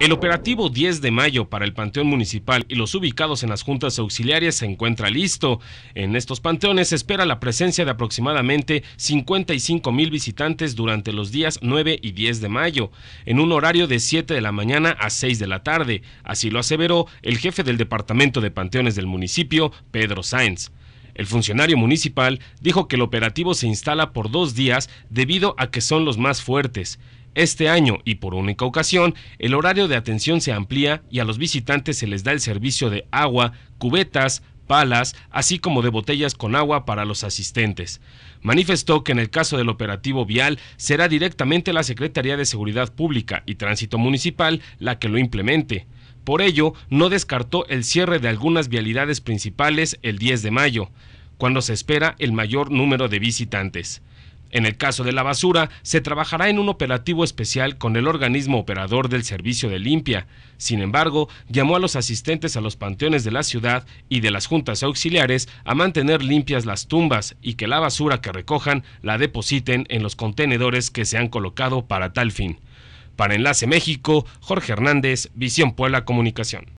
El operativo 10 de mayo para el Panteón Municipal y los ubicados en las juntas auxiliares se encuentra listo. En estos panteones se espera la presencia de aproximadamente 55 mil visitantes durante los días 9 y 10 de mayo, en un horario de 7 de la mañana a 6 de la tarde. Así lo aseveró el jefe del Departamento de Panteones del municipio, Pedro Sáenz. El funcionario municipal dijo que el operativo se instala por dos días debido a que son los más fuertes. Este año y por única ocasión, el horario de atención se amplía y a los visitantes se les da el servicio de agua, cubetas, palas, así como de botellas con agua para los asistentes. Manifestó que en el caso del operativo vial será directamente la Secretaría de Seguridad Pública y Tránsito Municipal la que lo implemente. Por ello, no descartó el cierre de algunas vialidades principales el 10 de mayo, cuando se espera el mayor número de visitantes. En el caso de la basura, se trabajará en un operativo especial con el organismo operador del servicio de limpia. Sin embargo, llamó a los asistentes a los panteones de la ciudad y de las juntas auxiliares a mantener limpias las tumbas y que la basura que recojan la depositen en los contenedores que se han colocado para tal fin. Para Enlace México, Jorge Hernández, Visión Puebla Comunicación.